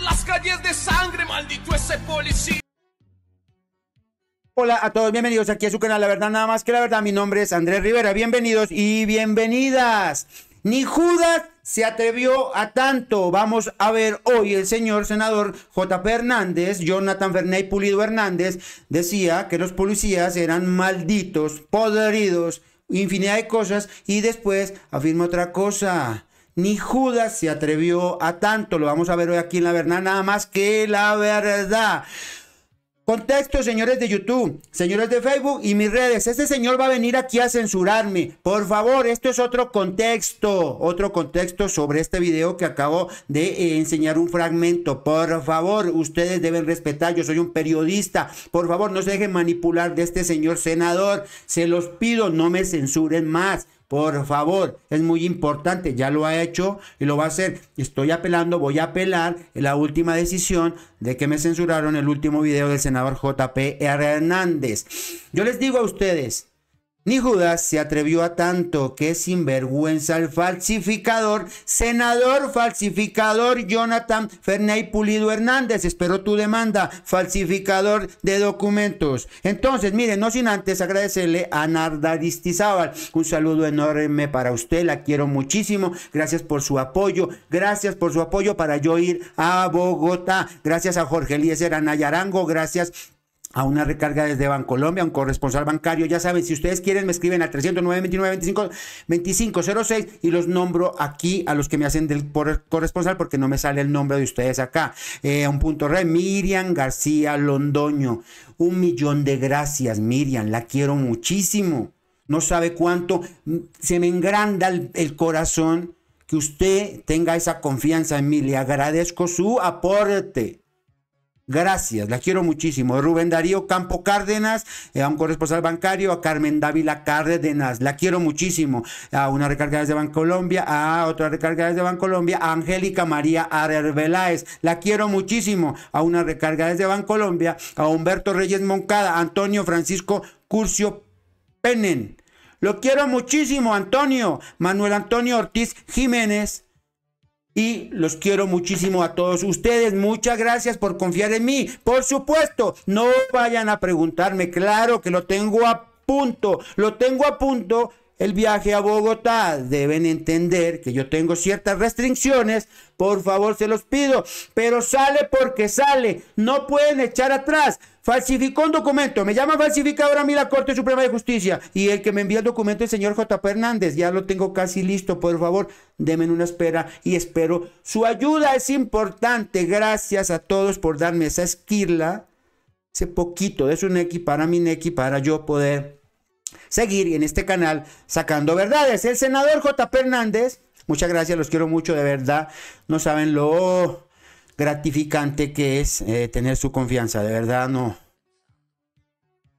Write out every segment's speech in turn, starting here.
Las calles de sangre, maldito ese policía. Hola a todos, bienvenidos aquí a su canal La Verdad Nada Más que la Verdad. Mi nombre es Andrés Rivera. Bienvenidos y bienvenidas. Ni Judas se atrevió a tanto. Vamos a ver hoy el señor senador J.P. Hernández, Jonathan Ferney Pulido Hernández, decía que los policías eran malditos, podridos, infinidad de cosas y después afirma otra cosa. Ni Judas se atrevió a tanto, lo vamos a ver hoy aquí en la verdad, nada más que la verdad. Contexto, señores de YouTube, señores de Facebook y mis redes. Este señor va a venir aquí a censurarme. Por favor, esto es otro contexto. Otro contexto sobre este video que acabo de eh, enseñar un fragmento. Por favor, ustedes deben respetar. Yo soy un periodista. Por favor, no se dejen manipular de este señor senador. Se los pido, no me censuren más. Por favor, es muy importante, ya lo ha hecho y lo va a hacer. Estoy apelando, voy a apelar la última decisión de que me censuraron el último video del senador JP Hernández. Yo les digo a ustedes, ni Judas se atrevió a tanto que sinvergüenza el falsificador, senador falsificador Jonathan Ferney Pulido Hernández, espero tu demanda, falsificador de documentos. Entonces, miren, no sin antes agradecerle a Narda Distizábal, un saludo enorme para usted, la quiero muchísimo, gracias por su apoyo, gracias por su apoyo para yo ir a Bogotá, gracias a Jorge Eliezer Anayarango, gracias a una recarga desde Bancolombia, un corresponsal bancario. Ya saben, si ustedes quieren, me escriben al 309 29 2506 y los nombro aquí a los que me hacen del corresponsal porque no me sale el nombre de ustedes acá. Eh, un punto re, Miriam García Londoño. Un millón de gracias, Miriam. La quiero muchísimo. No sabe cuánto. Mm, se me engranda el corazón que usted tenga esa confianza en mí. Le agradezco su aporte. Gracias, la quiero muchísimo. Rubén Darío Campo Cárdenas, eh, a un corresponsal bancario, a Carmen Dávila Cárdenas, la quiero muchísimo. A una recarga desde Bancolombia, a otra recargada desde Bancolombia, a Angélica María Arer la quiero muchísimo. A una recarga desde Bancolombia, a Humberto Reyes Moncada, Antonio Francisco Curcio Penen. Lo quiero muchísimo, Antonio. Manuel Antonio Ortiz Jiménez y los quiero muchísimo a todos ustedes. Muchas gracias por confiar en mí. Por supuesto, no vayan a preguntarme, claro que lo tengo a punto, lo tengo a punto el viaje a Bogotá. Deben entender que yo tengo ciertas restricciones, por favor se los pido, pero sale porque sale, no pueden echar atrás falsificó un documento, me llama falsificador a mí la Corte Suprema de Justicia y el que me envía el documento es el señor JP Hernández, ya lo tengo casi listo, por favor, denme una espera y espero su ayuda, es importante, gracias a todos por darme esa esquirla, ese poquito de su neki para mi neki, para yo poder seguir en este canal sacando verdades. El senador JP Hernández, muchas gracias, los quiero mucho, de verdad, no saben lo gratificante que es eh, tener su confianza. De verdad, no,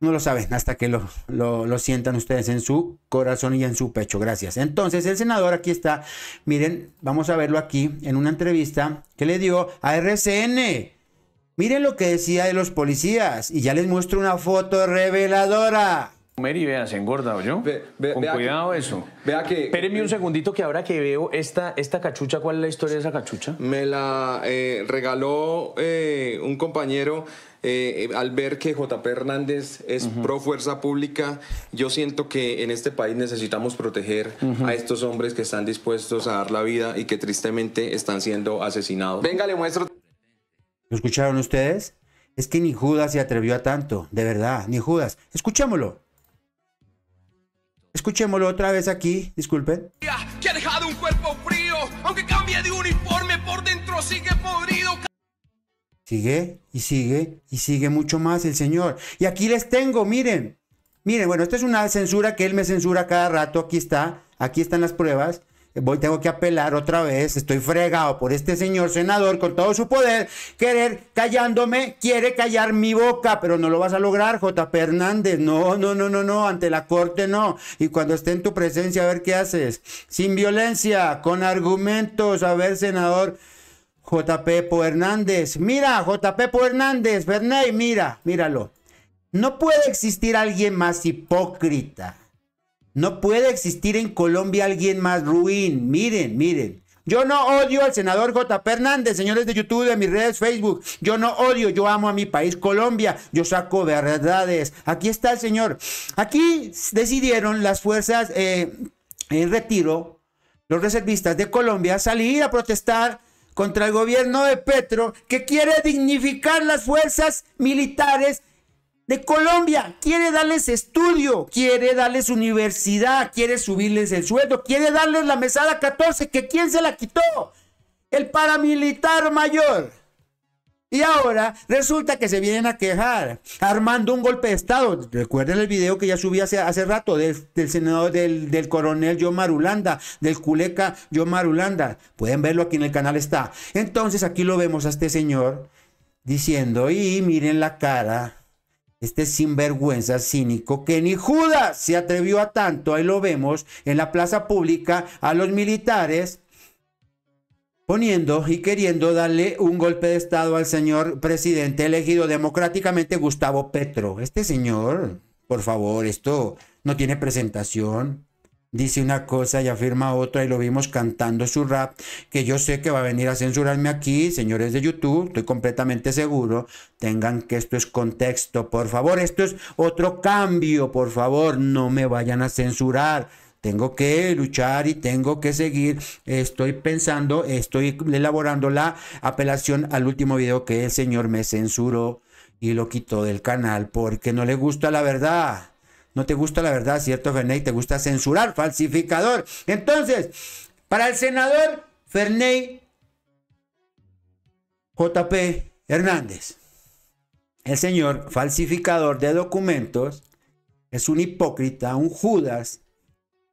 no lo saben hasta que lo, lo, lo, sientan ustedes en su corazón y en su pecho. Gracias. Entonces, el senador aquí está. Miren, vamos a verlo aquí en una entrevista que le dio a RCN. Miren lo que decía de los policías. Y ya les muestro una foto reveladora y vea, se engorda, o yo. Con cuidado eso. Vea que... un eh, segundito que ahora que veo esta, esta cachucha, ¿cuál es la historia de esa cachucha? Me la eh, regaló eh, un compañero al ver que JP Hernández es pro fuerza pública, yo siento que en este país necesitamos proteger a estos hombres que están dispuestos a dar la vida y que tristemente están siendo asesinados. Venga, le muestro. ¿Lo escucharon ustedes? Es que ni Judas se atrevió a tanto, de verdad, ni Judas. Escuchémoslo. Escuchémoslo otra vez aquí, disculpen. sigue Sigue y sigue y sigue mucho más el Señor. Y aquí les tengo, miren. Miren, bueno, esta es una censura que él me censura cada rato. Aquí está, aquí están las pruebas voy, tengo que apelar otra vez, estoy fregado por este señor senador con todo su poder, querer callándome, quiere callar mi boca, pero no lo vas a lograr, JP Hernández, no, no, no, no, no, ante la corte no, y cuando esté en tu presencia a ver qué haces, sin violencia, con argumentos, a ver, senador. JP Hernández, mira, JP Hernández, Bernay, mira, míralo. No puede existir alguien más hipócrita no puede existir en Colombia alguien más ruin. Miren, miren. Yo no odio al senador J. Fernández, señores de YouTube, de mis redes Facebook. Yo no odio, yo amo a mi país Colombia. Yo saco verdades. Aquí está el señor. Aquí decidieron las fuerzas eh, en retiro, los reservistas de Colombia, salir a protestar contra el gobierno de Petro, que quiere dignificar las fuerzas militares de Colombia, quiere darles estudio, quiere darles universidad, quiere subirles el sueldo, quiere darles la mesada 14, que quién se la quitó, el paramilitar mayor. Y ahora resulta que se vienen a quejar, armando un golpe de Estado. Recuerden el video que ya subí hace, rato del, senador, del, coronel Yomar Marulanda, del culeca Yomar Ulanda, Pueden verlo aquí en el canal está. Entonces aquí lo vemos a este señor diciendo, y miren la cara este sinvergüenza cínico que ni Judas se atrevió a tanto, ahí lo vemos en la plaza pública, a los militares poniendo y queriendo darle un golpe de Estado al señor presidente elegido democráticamente Gustavo Petro. Este señor, por favor, esto no tiene presentación dice una cosa y afirma otra y lo vimos cantando su rap, que yo sé que va a venir a censurarme aquí, señores de YouTube, estoy completamente seguro, tengan que esto es contexto, por favor, esto es otro cambio, por favor, no me vayan a censurar. Tengo que luchar y tengo que seguir. Estoy pensando, estoy elaborando la apelación al último video que el señor me censuró y lo quitó del canal porque no le gusta la verdad. No te gusta la verdad, ¿cierto, Ferney? Te gusta censurar, falsificador. Entonces, para el senador Ferney JP Hernández, el señor falsificador de documentos es un hipócrita, un Judas.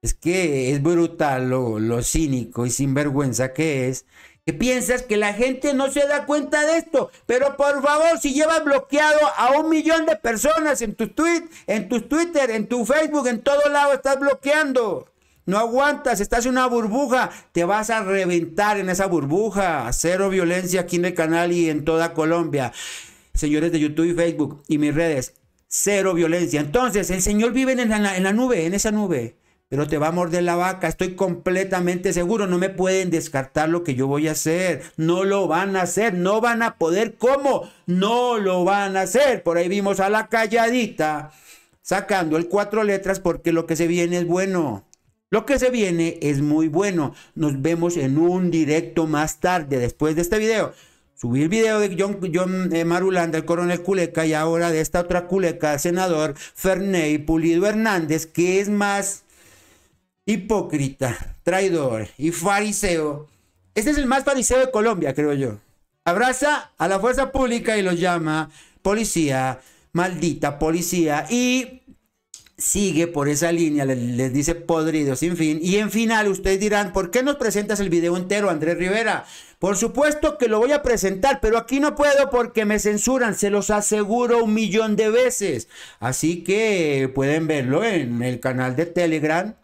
Es que es brutal lo, lo cínico y sinvergüenza que es que piensas que la gente no se da cuenta de esto. Pero por favor, si llevas bloqueado a un millón de personas en tu en tu Twitter, en tu Facebook, en todo lado estás bloqueando. No aguantas, estás en una burbuja, te vas a reventar en esa burbuja. Cero violencia aquí en el canal y en toda Colombia. Señores de YouTube y Facebook y mis redes, cero violencia. Entonces, el Señor vive en la nube, en esa nube pero te va a morder la vaca. Estoy completamente seguro, no me pueden descartar lo que yo voy a hacer. No lo van a hacer, no van a poder. ¿Cómo? No lo van a hacer. Por ahí vimos a la calladita sacando el cuatro letras porque lo que se viene es bueno. Lo que se viene es muy bueno. Nos vemos en un directo más tarde, después de este video. Subí el video de John, eh, Marulanda, el coronel Culeca, y ahora de esta otra Culeca, senador Ferney Pulido Hernández, que es más hipócrita, traidor y fariseo. Este es el más fariseo de Colombia, creo yo. Abraza a la fuerza pública y lo llama policía, maldita policía. Y sigue por esa línea, les, dice podrido, sin fin. Y en final, ustedes dirán, ¿por qué nos presentas el video entero, Andrés Rivera? Por supuesto que lo voy a presentar, pero aquí no puedo porque me censuran, se los aseguro un millón de veces. Así que pueden verlo en el canal de Telegram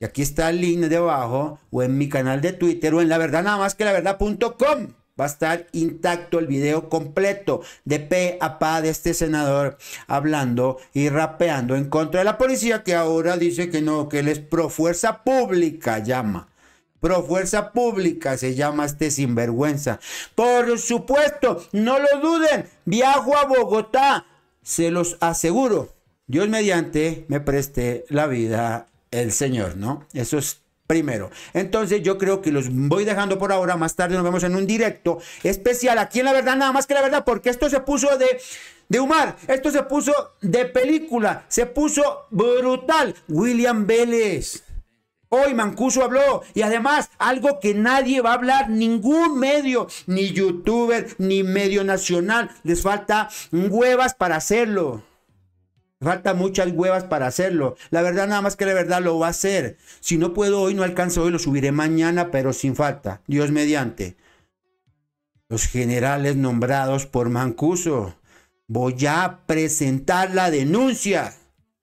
y aquí está el link debajo o en mi canal de Twitter o en la verdad nada más que la verdad.com. Va a estar intacto el video completo de pe a pa de este senador hablando y rapeando en contra de la policía que ahora dice que no, que él es pro fuerza pública, llama. Pro fuerza pública se llama este sinvergüenza. Por supuesto, no lo duden, viajo a Bogotá, se los aseguro. Dios mediante me preste la vida el Señor, ¿no? Eso es primero. Entonces yo creo que los voy dejando por ahora. Más tarde nos vemos en un directo especial aquí en La Verdad, nada más que la verdad, porque esto se puso de, de humar, esto se puso de película, se puso brutal. William Vélez. Hoy Mancuso habló y además algo que nadie va a hablar, ningún medio, ni youtuber, ni medio nacional, les falta huevas para hacerlo. Falta muchas huevas para hacerlo. La verdad nada más que la verdad lo va a hacer. Si no puedo hoy, no alcanzo hoy, lo subiré mañana, pero sin falta. Dios mediante. Los generales nombrados por Mancuso. Voy a presentar la denuncia.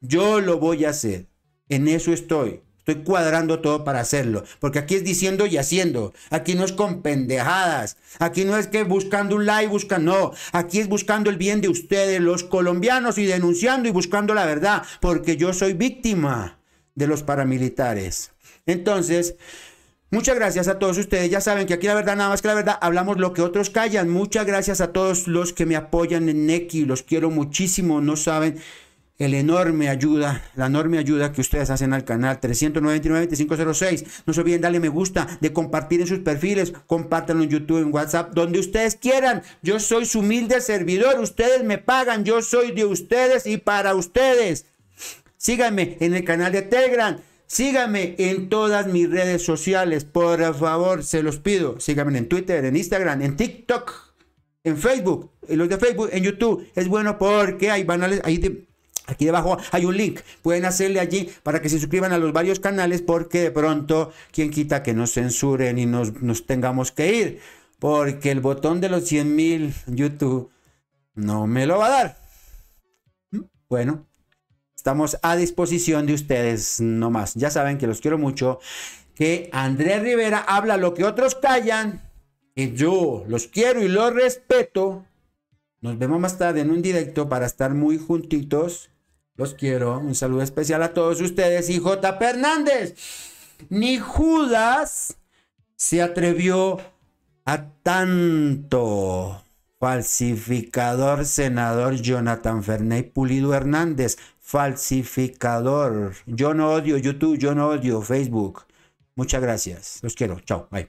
Yo lo voy a hacer. En eso estoy. Estoy cuadrando todo para hacerlo. Porque aquí es diciendo y haciendo. Aquí no es con pendejadas. Aquí no es que buscando un like, buscan. No. Aquí es buscando el bien de ustedes, los colombianos, y denunciando y buscando la verdad. Porque yo soy víctima de los paramilitares. Entonces. Muchas gracias a todos ustedes. Ya saben que aquí la verdad, nada más que la verdad, hablamos lo que otros callan. Muchas gracias a todos los que me apoyan en Equi, Los quiero muchísimo. No saben el enorme ayuda, la enorme ayuda que ustedes hacen al canal 399-2506. No se olviden darle me gusta, de compartir en sus perfiles, compártanlo en YouTube, en WhatsApp, donde ustedes quieran. Yo soy su humilde servidor, ustedes me pagan, yo soy de ustedes y para ustedes. Síganme en el canal de Telegram. Síganme en todas mis redes sociales, por favor, se los pido. Síganme en Twitter, en Instagram, en TikTok, en Facebook, en los de Facebook, en YouTube. Es bueno porque hay banales, ahí Aquí debajo hay un link, pueden hacerle allí para que se suscriban a los varios canales porque de pronto, ¿quién quita que nos censuren y nos, nos tengamos que ir, porque el botón de los 100 mil YouTube no me lo va a dar. Mm, bueno, estamos a disposición de ustedes nomás. Ya saben que los quiero mucho, que Andrés Rivera habla lo que otros callan, y yo los quiero y los respeto. Nos vemos más tarde en un directo para estar muy juntitos los quiero. Un saludo especial a todos ustedes. Y J. Fernández, ni Judas se atrevió a tanto. Falsificador, senador Jonathan Ferney Pulido Hernández. Falsificador. Yo no odio YouTube, yo no odio Facebook. Muchas gracias. Los quiero. Chao. Bye.